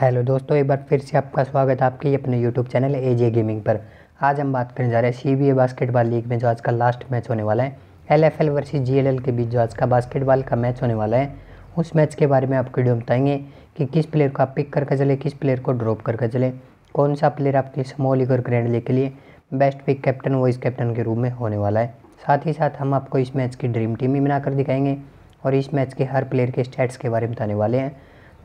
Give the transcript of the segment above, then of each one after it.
hello दोस्तों एक बार फिर से आपका स्वागत है आपके अपने YouTube channel A J gaming पर आज हम बात करने जा रहे हैं C B A basketball league में जो आज का लास्ट मैच होने वाला है L F L versus G L L के बीच जो आज का बास्केटबॉल का मैच होने वाला है उस मैच के बारे में आपको वीडियो बताएंगे कि किस प्लेयर को आप पिक करके चले किस प्लेयर को ड्रॉप करके चले कौन सा प्लेयर आपके स्मॉल लीग और ग्रैंड लीग के लिए best pick captain vice captain के रूप में होने वाला है साथ ही साथ हम आपको इस मैच की ड्रीम टीम भी बनाकर दिखाएंगे और इस मैच के हर प्लेयर के स्टैट्स के बारे में बताने वाले हैं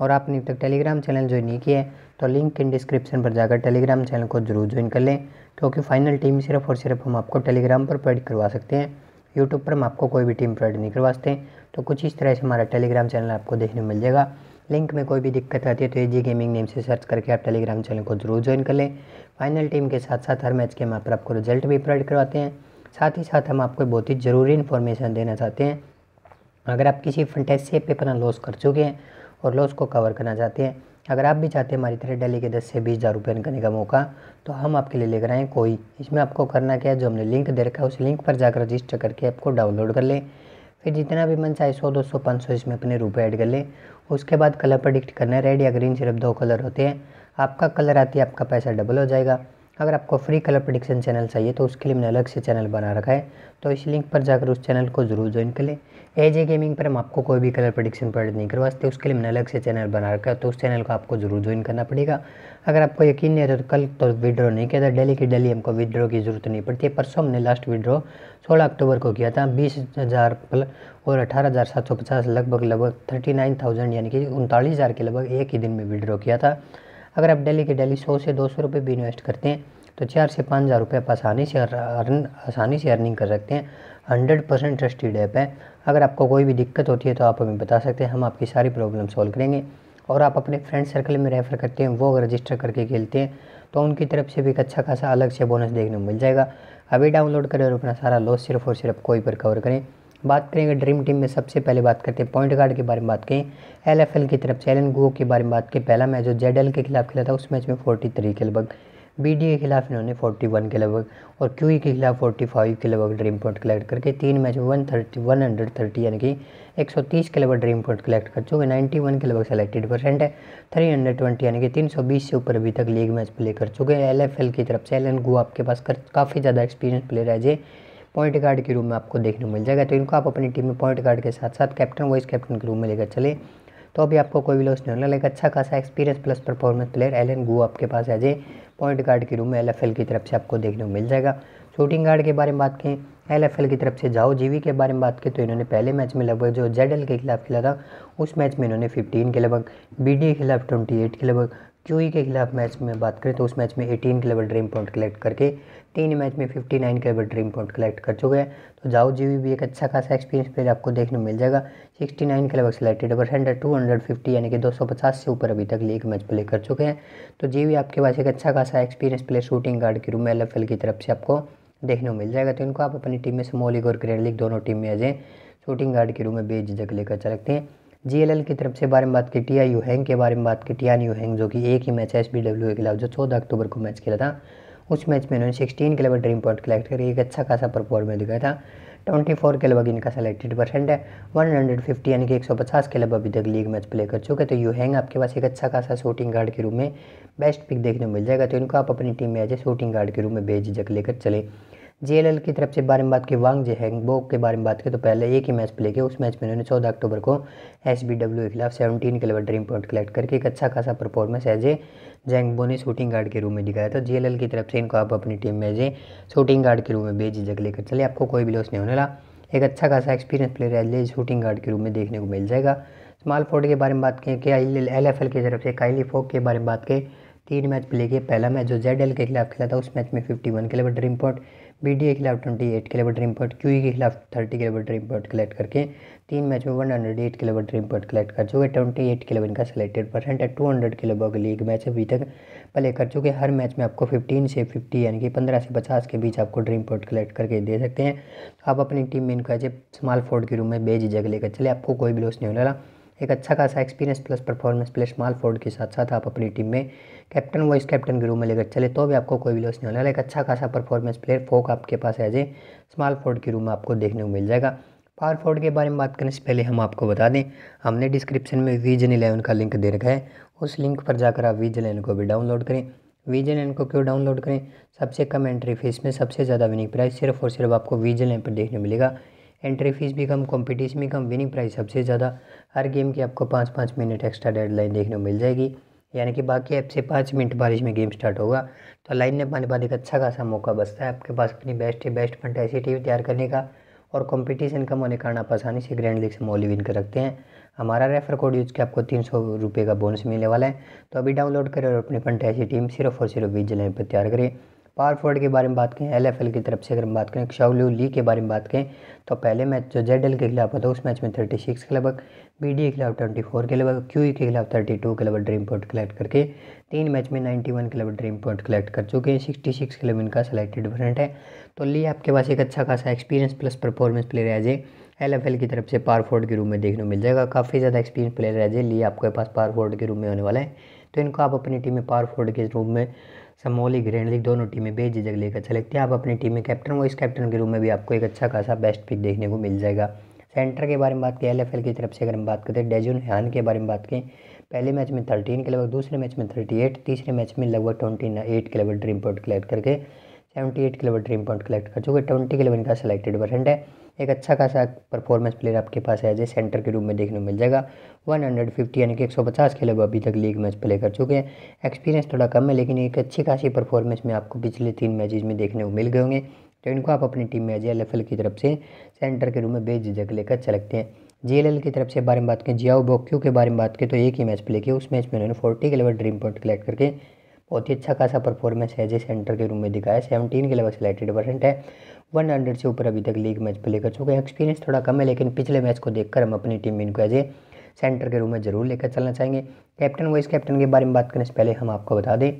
और आपने अब तक टेलीग्राम चैनल ज्वाइन नहीं किया है तो लिंक इन डिस्क्रिप्शन पर जाकर टेलीग्राम चैनल को जरूर ज्वाइन कर लें क्योंकि फाइनल टीम सिर्फ और सिर्फ हम आपको टेलीग्राम पर प्रोवाइड करवा सकते हैं यूट्यूब पर हम आपको कोई भी टीम प्रोवाइड नहीं करवा सकते तो कुछ इस तरह से हमारा टेलीग्राम चैनल आपको देखने मिल जाएगा लिंक में कोई भी दिक्कत आती है तो ए गेमिंग नेम से सर्च करके आप टेलीग्राम चैनल को जरूर ज्वाइन कर लें फाइनल टीम के साथ साथ हर मैच के हम पर आपको रिजल्ट भी प्रोवाइड करवाते हैं साथ ही साथ हम आपको बहुत ही ज़रूरी इन्फॉर्मेशन देना चाहते हैं अगर आप किसी फंटेसी पे अपना लॉस कर चुके हैं और लॉस को कवर करना चाहते हैं अगर आप भी चाहते हैं हमारी तरह डेली के दस से बीस हज़ार रुपये करने का मौका तो हम आपके लिए लेकर आएँ कोई इसमें आपको करना क्या है जो हमने लिंक दे रखा है उस लिंक पर जाकर रजिस्टर करके आपको डाउनलोड कर लें फिर जितना भी मन चाहे सौ दो सौ पाँच सौ इसमें अपने रुपये ऐड कर लें उसके बाद कलर प्रडिक्ट करना है रेड या ग्रीन सिर्फ दो कलर होते हैं आपका कलर आती है आपका पैसा डबल हो जाएगा अगर आपको फ्री कलर प्रडिक्शन चैनल चाहिए तो उसके लिए मैंने अलग से चैनल बना रखा है तो इस लिंक पर जाकर उस चैनल को जरूर ज्वाइन कर लें एज ए गेमिंग पर हम आपको कोई भी कलर प्रडिक्शन पर नहीं करवाते उसके लिए मैंने अलग से चैनल बना रखा है तो उस चैनल को आपको जरूर ज्वाइन करना पड़ेगा अगर आपको यकीन नहीं है तो कल तो विड्रॉ नहीं किया था डेली की डेली हमको विड्रॉ की जरूरत नहीं पड़ती है परसों हमने लास्ट विड्रॉ सोलह अक्टूबर को किया था बीस हज़ार और अठारह हज़ार सात सौ पचास लगभग लगभग थर्टी नाइन थाउजेंड यानी कि उनतालीस हज़ार के लगभग एक ही दिन में विड्रॉ किया था अगर आप डेली के डेली सौ से दो सौ रुपये भी इन्वेस्ट करते हैं तो चार से पाँच हज़ार रुपये आप आसानी से अर्न आसानी से अर्निंग कर सकते हैं हंड्रेड परसेंट ट्रस्टेड ऐप है अगर आपको कोई भी दिक्कत होती है तो आप हमें बता सकते हैं हम आपकी सारी प्रॉब्लम सॉल्व करेंगे और आप अपने फ्रेंड सर्कल में रेफ़र करते हैं वो रजिस्टर करके खेलते हैं तो उनकी तरफ से भी एक अच्छा खासा अलग से बोनस देखने को मिल जाएगा अभी डाउनलोड करें और अपना सारा लॉस सिर्फ और सिर्फ कोई पर कवर करें बात करेंगे ड्रीम टीम में सबसे पहले बात करते हैं पॉइंट गार्ड के बारे में बात करें एल की तरफ से एलन गो के बारे में बात करें पहला मैच जो जेड के खिलाफ खेला था उस मैच में फोर्टी थ्री के लगभग बी के खिलाफ इन्होंने 41 के लगभग और क्यू e के खिलाफ 45 के लगभग ड्रीम पॉइंट कलेक्ट करके तीन मैच में one thirty one hundred thirty यानी कि तीस के लगभग ड्रीम पॉइंट कलेक्ट कर चुके वन के लगभग सेलेक्टेड परसेंट है ट्वेंटी यानी कि बीस से ऊपर अभी तक लीग मैच प्ले कर चुके हैं एल की तरफ से एल एन गो आपके पास काफ़ी ज़्यादा एक्सपीरियंस प्लेयर है जे पॉइंट गार्ड के रूप में आपको देखने को मिल जाएगा तो इनको आप अपनी टीम में पॉइंट गार्ड के साथ साथ कैप्टन वाइस कैप्टन के रूप में लेकर चले तो अभी आपको कोई भी लॉस नहीं होना लेकिन अच्छा खासा experience plus performance player Allen Go आपके पास एज ए पॉइंट गार्ड के रूम में एल की तरफ से आपको देखने को मिल जाएगा शूटिंग गार्ड के बारे में बात करें एल की तरफ से जाओ जीवी के बारे में बात करें तो इन्होंने पहले मैच में लगभग जो जेड के खिलाफ खेला था उस मैच में इन्होंने 15 के लगभग बी के खिलाफ 28 के लगभग जोई के खिलाफ मैच में बात करें तो उस मैच में 18 के लेवल ड्रीम पॉइंट कलेक्ट करके तीन मैच में 59 के लेवल ड्रीम पॉइंट कलेक्ट कर चुके हैं तो जाओ जी भी एक अच्छा खासा एक्सपीरियंस प्लेयर आपको देखने मिल जाएगा 69 के level selected percent two hundred fifty यानी कि 250 से ऊपर अभी तक लीग मैच प्ले कर चुके हैं तो जी आपके पास एक अच्छा खासा एक्सपीरियंस प्लेयर शूटिंग गार्ड के रूम में एल की तरफ से आपको देखने को मिल जाएगा तो इनको आप अपनी टीम में स्मॉल लीग और ग्रेड लीग दोनों टीम में एज शूटिंग गार्ड के रूम में बेझिझक लेकर चलते हैं जी की तरफ से बारे में बात की टी आई के बारे में बात की टी आई यूहेंग जो कि एक ही मैच है एस के खिलाफ जो चौदह अक्टूबर को मैच खेला था उस मैच में इन्होंने सिक्सटीन के लगभग ड्रीम पॉइंट कलेक्ट करके एक अच्छा खासा परफॉर्मेंस दिखाया था ट्वेंटी फोर के लगभग इनका सेलेक्टेड परसेंट है वन हंड्रेड फिफ्टी यानी कि एक सौ पचास के लगभग अभी तक लीग मैच प्ले कर चुके तो यू हैंग आपके पास एक अच्छा खासा शूटिंग गार्ड के रूप में बेस्ट पिक देखने को मिल जाएगा तो इनको आप अपनी टीम में एज ए शूटिंग गार्ड के रूप में जक लेकर चले जे की तरफ से बारे में बात की वांग जे हैंगबोक के बारे में बात की तो पहले एक ही मैच प्ले किया उस मैच में उन्होंने चौदह अक्टूबर को एस के खिलाफ सेवनटीन के लेवल ड्रीम पॉइंट कलेक्ट करके एक अच्छा खासा परफॉर्मेंस एज ए जैंगबो ने शूटिंग गार्ड के रूम में दिखाया था तो जे की तरफ से इनको आप अपनी टीम में एज ए शूटिंग गार्ड के रूम में जगह लेकर चले आपको कोई भी लॉस नहीं होने वाला एक अच्छा खासा experience player as a shooting guard के रूप में देखने को मिल जाएगा स्मॉल फोर्ड के बारे में बात करें कि एल एफ एल की तरफ से काइली फोक के बारे में बात करें तीन मैच प्ले किए पहला मैच जो जेड एल के खिलाफ खेला था उस मैच में फिफ्टी वन के level dream point B D के खिलाफ twenty eight kilometre import Q के खिलाफ थर्टी किलोमीटर इम्पोर्ट कलेक्ट करके तीन मैच में one hundred eight kilometre import collect कर चुके ट्वेंटी एट किलो का सिलेक्टेड परसेंट है टू हंड्रेड किलो के लीग मैच अभी तक प्ले कर चुके हर मैच में आपको फिफ्टीन से फिफ्टी यानी कि पंद्रह से पचास के बीच आपको ड्रीम पोर्ट कलेक्ट करके दे सकते हैं आप अपनी टीम में इनको एज ए स्मॉल फोर्ड के रूम में बेझिझक लेकर चले आपको कोई भी लॉस नहीं होने वाला एक अच्छा खासा experience plus performance plus small forward के साथ साथ आप अपनी टीम में कैप्टन वाइस कैप्टन के रूम में लेकर चले तो भी आपको कोई भी लॉस नहीं होने वाला एक अच्छा खासा परफॉर्मेंस प्लेयर फोक आपके पास एज ए स्मॉल फोर्ड के रूम में आपको देखने को मिल जाएगा पावर फोर्ड के बारे में बात करने से पहले हम आपको बता दें हमने डिस्क्रिप्शन में वीजन इलेवन का लिंक दे रखा है उस लिंक पर जाकर आप वीजन इलेवन को भी डाउनलोड करें वीजन एन को क्यों डाउनलोड करें सबसे कम एंट्री फीस में सबसे ज़्यादा विनिंग प्राइस सिर्फ और सिर्फ आपको वीजन एन पर देखने मिलेगा एंट्री फीस भी कम कंपटीशन भी कम विनिंग प्राइस सबसे ज़्यादा हर गेम की आपको पाँच पाँच मिनट एक्स्ट्रा डेडलाइन देखने को मिल जाएगी यानी कि बाकी ऐप से पाँच मिनट बारिश में गेम स्टार्ट होगा तो लाइन ने पाने बाद एक अच्छा खासा मौका बचता है आपके पास अपनी बेस्ट से बेस्ट फंटेसी टीम तैयार करने का और कंपटीशन कम होने कारण आप आसानी से ग्रैंड लीग से मौली विन कर रखते हैं हमारा रेफर कोड यूज के आपको तीन सौ रुपये का बोनस मिलने वाला है तो अभी डाउनलोड करें और अपनी फंटेसी टीम सिर्फ और सिर्फ विजिलेंस पर तैयार करें पावर फोर्ड के बारे में बात करें एल की तरफ से अगर हम बात करें शाउलू ली के बारे में बात करें तो पहले मैच जो जेड के खिलाफ होता है उस मैच में थर्टी सिक्स के लगभग बी के खिलाफ ट्वेंटी फोर के लगभग क्यू e के खिलाफ थर्टी टू के लगभग ड्रीम पॉइंट कलेक्ट करके तीन मैच में नाइन्टी वन के लगभग ड्रीम पॉइंट कलेक्ट कर चुके हैं सिक्सटी सिक्स के लगभग इनका सेलेक्टेड डिफरेंट है तो ली आपके पास एक अच्छा खासा एक्सपीरियंस प्लस परफॉर्मेंस प्लेयर है जे एल की तरफ से पार फोर्ड के रूम में देखने को मिल जाएगा काफ़ी ज़्यादा एक्सपीरियंस प्लेयर है जे ली आपके पास पार फोर्ड के रूम में होने वाला है तो इनको आप अपनी टीम में पार फोर्ड के रूम में समोली लीग लीग दोनों टीमें बेझिझक लेकर सेलेक्ट हैं आप अपनी टीम में कैप्टन हो इस कैप्टन के रूप में भी आपको एक अच्छा खासा बेस्ट पिक देखने को मिल जाएगा सेंटर के बारे में बात करें एल की तरफ से अगर हम बात करते हैं डेजुन हैन के बारे में बात करें पहले मैच में थर्टीन के लगभग दूसरे मैच में थर्टी एट तीसरे मैच में लगभग ट्वेंटी एट के लगभग ड्रीम पॉइंट कलेक्ट करके seventy eight kilometre dream point collect कर चुके ट्वेंटी किलोमीटर का सिलेक्टेड वर्सेंट है एक अच्छा खासा परफॉर्मेंस प्लेयर आपके पास है एज सेंटर के रूप में देखने को मिल जाएगा वन हंड्रेड फिफ्टी यानी कि एक सौ पचास खेले वो अभी तक लीग मैच प्ले कर चुके हैं एक्सपीरियंस थोड़ा कम है लेकिन एक अच्छी खासी परफॉर्मेंस में आपको पिछले तीन मैचेज में देखने को मिल गए होंगे तो इनको आप अपनी टीम में एफ एल की तरफ से सेंटर के रूप में बेझिझक लेकर चलते हैं जे की तरफ से बारे में बात करें जियाओ बोक्यू के बारे में बात करें तो एक ही मैच प्ले किया उस मैच में उन्होंने फोर्टी के लेवल ड्रीम पॉइंट कलेक्ट करके बहुत ही अच्छा खासा परफॉर्मेंस है जैसे सेंटर के रूम में दिखाया सेवनटीन के लेवल से लाइटेड परसेंट है वन हंड्रेड से ऊपर अभी तक लीग मैच प्ले कर चुके हैं एक्सपीरियंस थोड़ा कम है लेकिन पिछले मैच को देखकर हम अपनी टीम इनको एज ए सेंटर के रूम में ज़रूर लेकर चलना चाहेंगे कैप्टन वाइस कैप्टन के बारे में बात करने से पहले हम आपको बता दें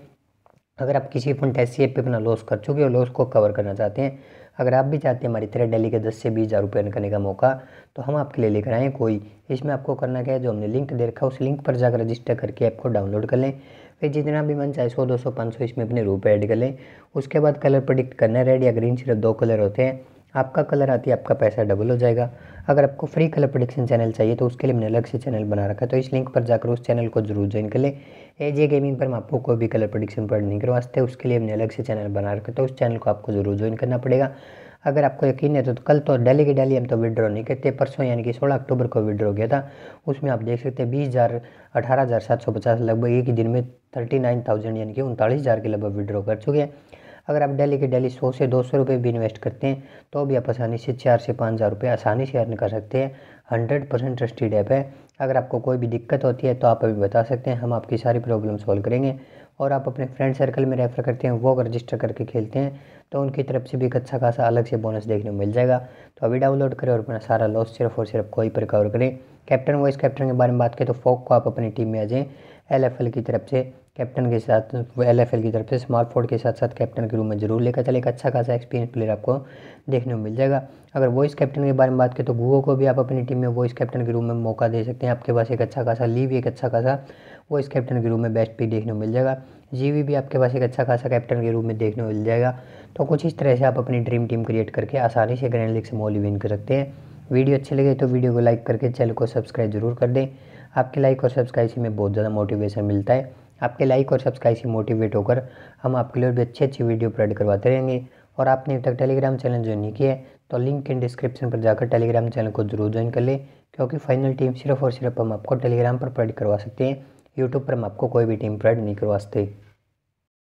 अगर आप किसी फंटेसी ऐप पर अपना लॉस कर चुके हो लॉस को कवर करना चाहते हैं अगर आप भी चाहते हैं हमारी तरह डेली के दस से बीस हज़ार रुपये अर्न करने का मौका तो हम आपके लिए लेकर आएँ कोई इसमें आपको करना क्या है जो हमने लिंक दे रखा है उस लिंक पर जाकर रजिस्टर करके ऐप को डाउनलोड कर लें फिर जितना भी मन चाहे सौ दो सौ पाँच सौ इसमें अपने रूप ऐड कर लें उसके बाद कलर प्रोडिक्ट करना रेड या ग्रीन सिर्फ दो कलर होते हैं आपका कलर आती है आपका पैसा डबल हो जाएगा अगर आपको फ्री कलर प्रोडिक्शन चैनल चाहिए तो उसके लिए मैंने अलग से चैनल बना रखा है तो इस लिंक पर जाकर उस चैनल को जरूर ज्वाइन कर लें एजे गेमिंग पर मैं आपको कोई भी कलर प्रोडिक्शन पर नहीं करवाते उसके लिए मैंने अलग से चैनल बना रखा है तो उस चैनल को आपको जरूर ज्वाइन करना पड़ेगा अगर आपको यकीन है तो, तो कल तो डेली के डेली हम तो विड्रॉ नहीं करते परसों यानी कि सोलह अक्टूबर को विड्रॉ किया था उसमें आप देख सकते हैं बीस हज़ार अठारह हज़ार सात सौ पचास लगभग एक ही दिन में थर्टी नाइन थाउजेंड यानी कि उनतालीस हज़ार के लगभग विड्रॉ कर चुके हैं अगर आप डेली के डेली सौ से दो सौ रुपये भी इन्वेस्ट करते हैं तो भी आप आसानी से चार से पाँच हज़ार रुपये आसानी से अर्न कर सकते हैं हंड्रेड परसेंट ट्रस्टेड ऐप है अगर आपको कोई भी दिक्कत होती है तो आप अभी बता सकते हैं हम आपकी सारी प्रॉब्लम सॉल्व करेंगे और आप अपने फ्रेंड सर्कल में रेफ़र करते हैं वो अगर रजिस्टर करके खेलते हैं तो उनकी तरफ से भी एक अच्छा खासा अलग से बोनस देखने को मिल जाएगा तो अभी डाउनलोड करें और अपना सारा लॉस सिर्फ और सिर्फ कोई पर कवर करें कैप्टन वॉइस कैप्टन के बारे में बात करें तो फोक को आप अपनी टीम में आ जाएँ एल की तरफ से कैप्टन के साथ एल की तरफ से स्मार्टफोन के साथ साथ कैप्टन के रूम में जरूर लेकर चले एक अच्छा खासा एक्सपीरियंस प्लेयर आपको देखने को मिल जाएगा अगर वॉइस कैप्टन के बारे में बात करें तो गुओ को भी आप अपनी टीम में वॉइस कैप्टन के रूम में मौका दे सकते हैं आपके पास एक अच्छा खासा लीव एक अच्छा खासा वो इस कैप्टन के रूप में बेस्ट पिक देखने को मिल जाएगा जीवी भी आपके पास एक अच्छा खासा कैप्टन के रूप में देखने को मिल जाएगा तो कुछ इस तरह से आप अपनी ड्रीम टीम क्रिएट करके आसानी से ग्रैंड लीग से मोल विन कर सकते हैं वीडियो अच्छी लगे तो वीडियो को लाइक करके चैनल को सब्सक्राइब जरूर कर दें आपके लाइक और सब्सक्राइब से हमें बहुत ज़्यादा मोटिवेशन मिलता है आपके लाइक और सब्सक्राइब से मोटिवेट होकर हम आपके लिए भी अच्छी अच्छी वीडियो प्रोवाइड करवाते रहेंगे और आपने अभी तक टेलीग्राम चैनल ज्वाइन नहीं किया है तो लिंक इन डिस्क्रिप्शन पर जाकर टेलीग्राम चैनल को जरूर ज्वाइन कर लें क्योंकि फाइनल टीम सिर्फ और सिर्फ हम आपको टेलीग्राम पर प्रोवाइड करवा सकते हैं यूट्यूब पर हम आपको कोई भी टीम प्रोवाइड नहीं करवाते